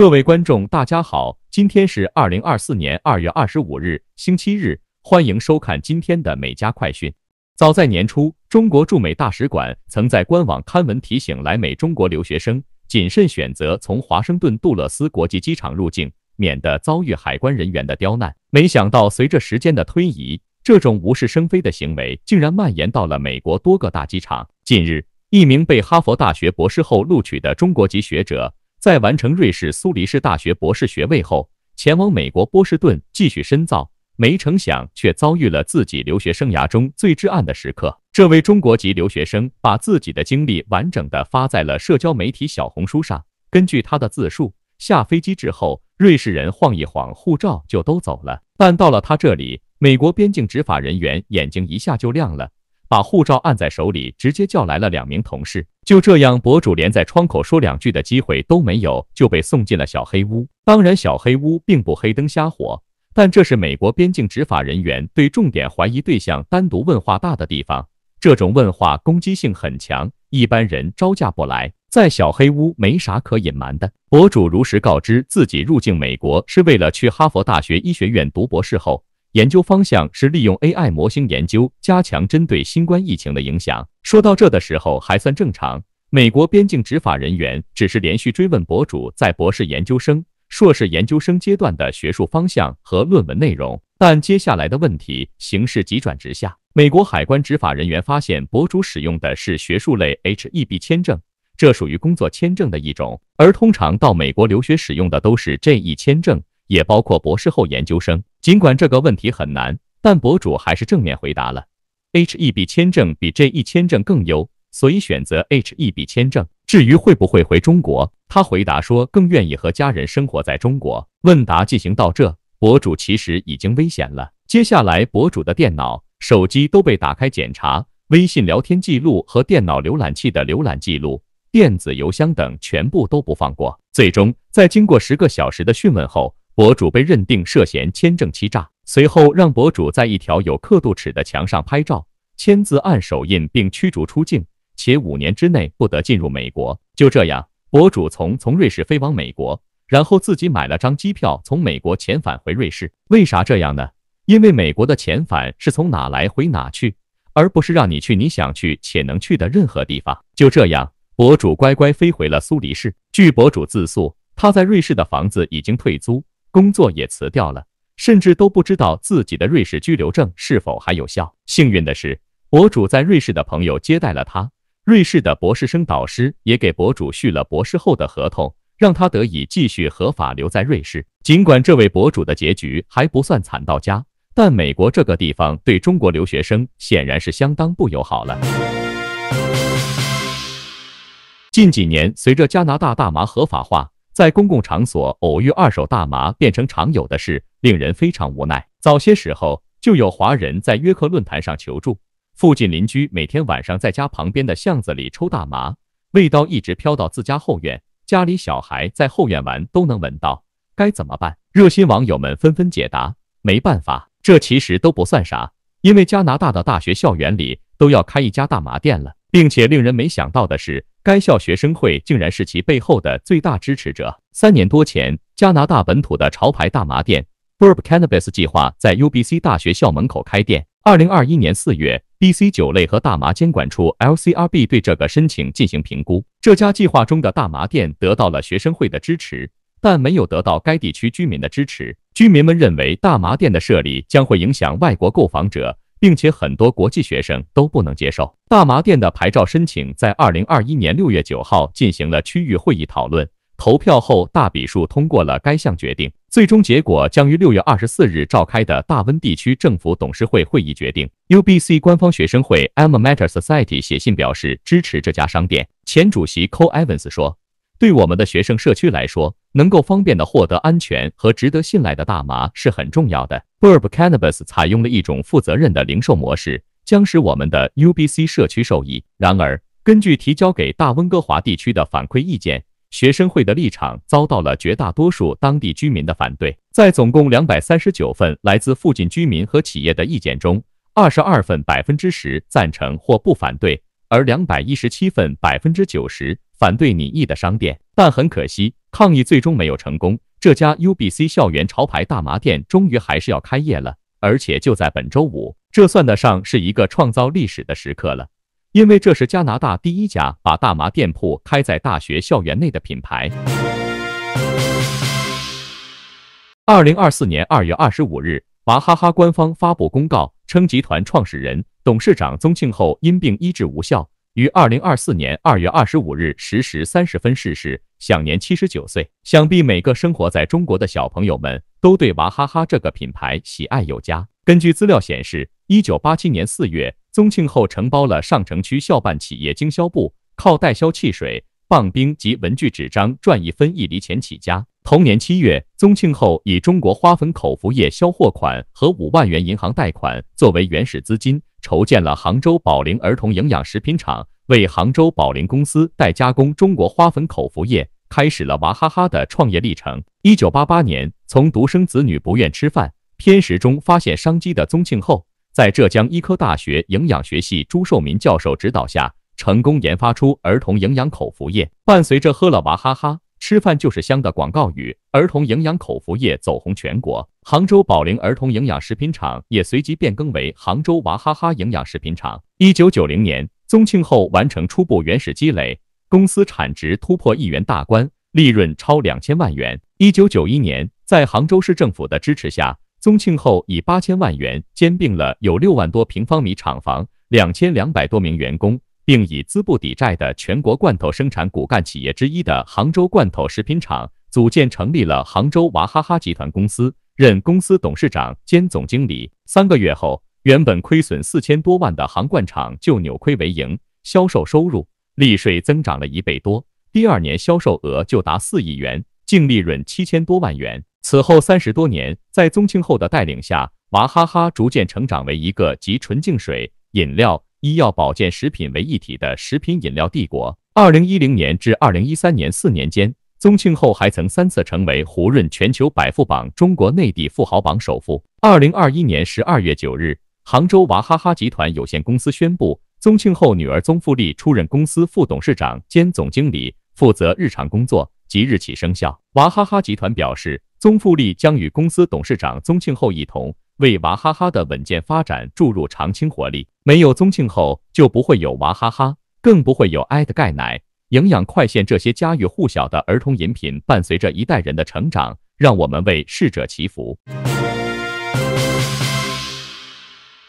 各位观众，大家好，今天是二零二四年二月二十五日，星期日，欢迎收看今天的美加快讯。早在年初，中国驻美大使馆曾在官网刊文提醒来美中国留学生，谨慎选择从华盛顿杜勒斯国际机场入境，免得遭遇海关人员的刁难。没想到，随着时间的推移，这种无事生非的行为竟然蔓延到了美国多个大机场。近日，一名被哈佛大学博士后录取的中国籍学者。在完成瑞士苏黎世大学博士学位后，前往美国波士顿继续深造，没成想却遭遇了自己留学生涯中最至暗的时刻。这位中国籍留学生把自己的经历完整的发在了社交媒体小红书上。根据他的自述，下飞机之后，瑞士人晃一晃护照就都走了，但到了他这里，美国边境执法人员眼睛一下就亮了。把护照按在手里，直接叫来了两名同事。就这样，博主连在窗口说两句的机会都没有，就被送进了小黑屋。当然，小黑屋并不黑灯瞎火，但这是美国边境执法人员对重点怀疑对象单独问话大的地方。这种问话攻击性很强，一般人招架不来。在小黑屋没啥可隐瞒的，博主如实告知自己入境美国是为了去哈佛大学医学院读博士后。研究方向是利用 AI 模型研究加强针对新冠疫情的影响。说到这的时候还算正常。美国边境执法人员只是连续追问博主在博士研究生、硕士研究生阶段的学术方向和论文内容，但接下来的问题形势急转直下。美国海关执法人员发现博主使用的是学术类 h e b 签证，这属于工作签证的一种，而通常到美国留学使用的都是 j e 签证，也包括博士后研究生。尽管这个问题很难，但博主还是正面回答了。H E B 签证比 J E 签证更优，所以选择 H E B 签证。至于会不会回中国，他回答说更愿意和家人生活在中国。问答进行到这，博主其实已经危险了。接下来，博主的电脑、手机都被打开检查，微信聊天记录和电脑浏览器的浏览记录、电子邮箱等全部都不放过。最终，在经过十个小时的讯问后。博主被认定涉嫌签证欺诈，随后让博主在一条有刻度尺的墙上拍照、签字、按手印，并驱逐出境，且五年之内不得进入美国。就这样，博主从从瑞士飞往美国，然后自己买了张机票从美国遣返回瑞士。为啥这样呢？因为美国的遣返是从哪来回哪去，而不是让你去你想去且能去的任何地方。就这样，博主乖乖飞回了苏黎世。据博主自诉，他在瑞士的房子已经退租。工作也辞掉了，甚至都不知道自己的瑞士居留证是否还有效。幸运的是，博主在瑞士的朋友接待了他，瑞士的博士生导师也给博主续了博士后的合同，让他得以继续合法留在瑞士。尽管这位博主的结局还不算惨到家，但美国这个地方对中国留学生显然是相当不友好了。近几年，随着加拿大大麻合法化。在公共场所偶遇二手大麻变成常有的事，令人非常无奈。早些时候就有华人在约克论坛上求助，附近邻居每天晚上在家旁边的巷子里抽大麻，味道一直飘到自家后院，家里小孩在后院玩都能闻到，该怎么办？热心网友们纷纷解答，没办法，这其实都不算啥，因为加拿大的大学校园里都要开一家大麻店了。并且令人没想到的是，该校学生会竟然是其背后的最大支持者。三年多前，加拿大本土的潮牌大麻店 b u r b Cannabis 计划在 UBC 大学校门口开店。二零二一年四月，BC 酒类和大麻监管处 LCRB 对这个申请进行评估。这家计划中的大麻店得到了学生会的支持，但没有得到该地区居民的支持。居民们认为，大麻店的设立将会影响外国购房者。并且很多国际学生都不能接受大麻店的牌照申请，在二零二一年六月九号进行了区域会议讨论，投票后大比数通过了该项决定。最终结果将于六月二十四日召开的大温地区政府董事会会议决定。UBC 官方学生会 a l m a m a t e r Society 写信表示支持这家商店。前主席 Col Evans 说。对我们的学生社区来说，能够方便地获得安全和值得信赖的大麻是很重要的。Burb Cannabis 采用了一种负责任的零售模式，将使我们的 UBC 社区受益。然而，根据提交给大温哥华地区的反馈意见，学生会的立场遭到了绝大多数当地居民的反对。在总共两百三十九份来自附近居民和企业的意见中，二十二份（百分之十）赞成或不反对。而两百一十七份百分之九十反对拟议的商店，但很可惜，抗议最终没有成功。这家 UBC 校园潮牌大麻店终于还是要开业了，而且就在本周五。这算得上是一个创造历史的时刻了，因为这是加拿大第一家把大麻店铺开在大学校园内的品牌。二零二四年二月二十五日，娃哈哈官方发布公告。称集团创始人、董事长宗庆后因病医治无效，于二零二四年二月二十五日十时三十分逝世，享年七十九岁。想必每个生活在中国的小朋友们都对娃哈哈这个品牌喜爱有加。根据资料显示，一九八七年四月，宗庆后承包了上城区校办企业经销部，靠代销汽水、棒冰及文具纸张赚一分一厘钱起家。同年七月，宗庆后以中国花粉口服液销货款和五万元银行贷款作为原始资金，筹建了杭州宝林儿童营养食品厂，为杭州宝林公司代加工中国花粉口服液，开始了娃哈哈的创业历程。一九八八年，从独生子女不愿吃饭、偏食中发现商机的宗庆后，在浙江医科大学营养学系朱寿民教授指导下，成功研发出儿童营养口服液。伴随着喝了娃哈哈。吃饭就是香的广告语，儿童营养口服液走红全国。杭州宝龄儿童营养食品厂也随即变更为杭州娃哈哈营养食品厂。一九九零年，宗庆后完成初步原始积累，公司产值突破亿元大关，利润超两千万元。一九九一年，在杭州市政府的支持下，宗庆后以八千万元兼并了有六万多平方米厂房、两千两百多名员工。并以资不抵债的全国罐头生产骨干企业之一的杭州罐头食品厂组建成立了杭州娃哈哈集团公司，任公司董事长兼总经理。三个月后，原本亏损四千多万的杭罐厂就扭亏为盈，销售收入、利税增长了一倍多。第二年销售额就达四亿元，净利润七千多万元。此后三十多年，在宗庆后的带领下，娃哈哈逐渐成长为一个集纯净水、饮料。医药保健食品为一体的食品饮料帝国。二零一零年至二零一三年四年间，宗庆后还曾三次成为胡润全球百富榜、中国内地富豪榜首富。二零二一年十二月九日，杭州娃哈哈集团有限公司宣布，宗庆后女儿宗馥莉出任公司副董事长兼总经理，负责日常工作，即日起生效。娃哈哈集团表示，宗馥莉将与公司董事长宗庆后一同。为娃哈哈的稳健发展注入长青活力。没有宗庆后，就不会有娃哈哈，更不会有爱的钙奶、营养快线这些家喻户晓的儿童饮品。伴随着一代人的成长，让我们为逝者祈福。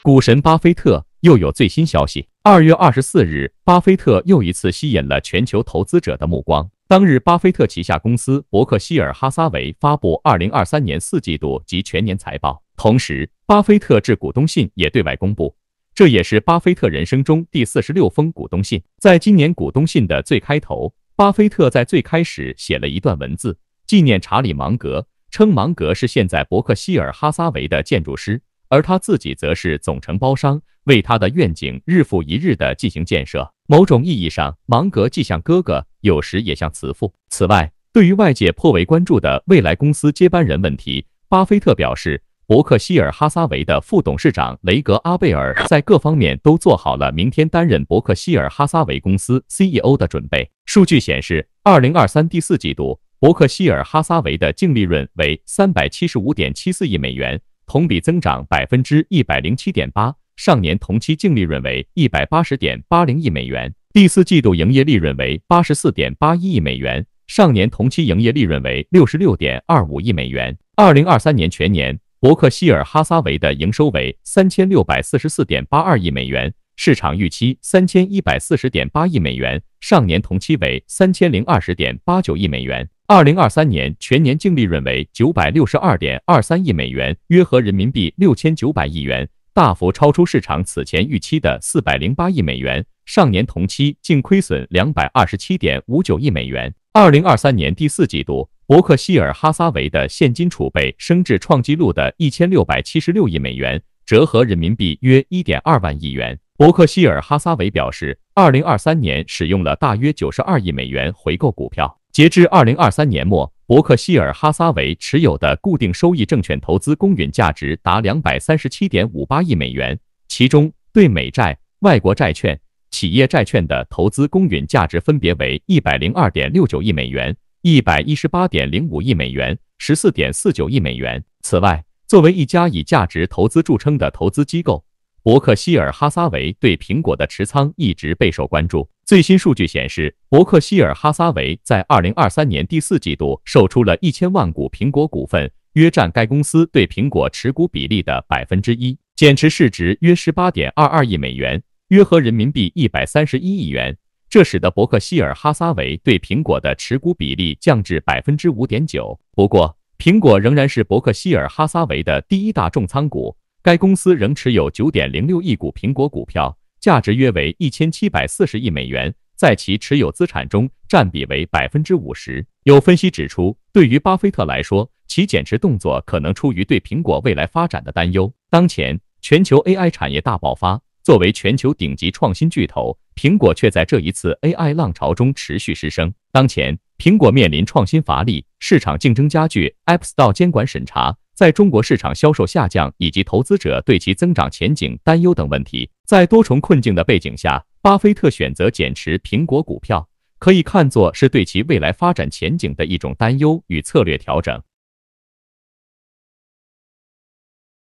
股神巴菲特又有最新消息。二月二十四日，巴菲特又一次吸引了全球投资者的目光。当日，巴菲特旗下公司伯克希尔哈撒韦发布二零二三年四季度及全年财报。同时，巴菲特致股东信也对外公布，这也是巴菲特人生中第四十六封股东信。在今年股东信的最开头，巴菲特在最开始写了一段文字，纪念查理·芒格，称芒格是现在伯克希尔·哈撒韦的建筑师，而他自己则是总承包商，为他的愿景日复一日地进行建设。某种意义上，芒格既像哥哥，有时也像慈父。此外，对于外界颇为关注的未来公司接班人问题，巴菲特表示。伯克希尔哈撒韦的副董事长雷格阿贝尔在各方面都做好了明天担任伯克希尔哈撒韦公司 CEO 的准备。数据显示，二零二三第四季度伯克希尔哈撒韦的净利润为三百七十五点七四亿美元，同比增长百分之一百零七点八，上年同期净利润为一百八十点八零亿美元，第四季度营业利润为八十四点八一亿美元，上年同期营业利润为六十六点二五亿美元。二零二三年全年。伯克希尔哈撒韦的营收为三千六百四十四点八二亿美元，市场预期三千一百四十点八亿美元，上年同期为三千零二十点八九亿美元。二零二三年全年净利润为九百六十二点二三亿美元，约合人民币六千九百亿元，大幅超出市场此前预期的四百零八亿美元，上年同期净亏损两百二十七点五九亿美元。二零二三年第四季度，伯克希尔哈撒韦的现金储备升至创纪录的一千六百七十六亿美元，折合人民币约一点二万亿元。伯克希尔哈撒韦表示，二零二三年使用了大约九十二亿美元回购股票。截至二零二三年末，伯克希尔哈撒韦持有的固定收益证券投资公允价值达两百三十七点五八亿美元，其中对美债、外国债券。企业债券的投资公允价值分别为一百零二点六九亿美元、一百一十八点零五亿美元、十四点四九亿美元。此外，作为一家以价值投资著称的投资机构，伯克希尔哈撒韦对苹果的持仓一直备受关注。最新数据显示，伯克希尔哈撒韦在二零二三年第四季度售出了一千万股苹果股份，约占该公司对苹果持股比例的百分之一，减持市值约十八点二二亿美元。约合人民币一百三十一亿元，这使得伯克希尔哈撒韦对苹果的持股比例降至百分之五点九。不过，苹果仍然是伯克希尔哈撒韦的第一大重仓股。该公司仍持有九点零六亿股苹果股票，价值约为一千七百四十亿美元，在其持有资产中占比为百分之五十。有分析指出，对于巴菲特来说，其减持动作可能出于对苹果未来发展的担忧。当前，全球 AI 产业大爆发。作为全球顶级创新巨头，苹果却在这一次 AI 浪潮中持续失声。当前，苹果面临创新乏力、市场竞争加剧、App Store 监管审查，在中国市场销售下降以及投资者对其增长前景担忧等问题。在多重困境的背景下，巴菲特选择减持苹果股票，可以看作是对其未来发展前景的一种担忧与策略调整。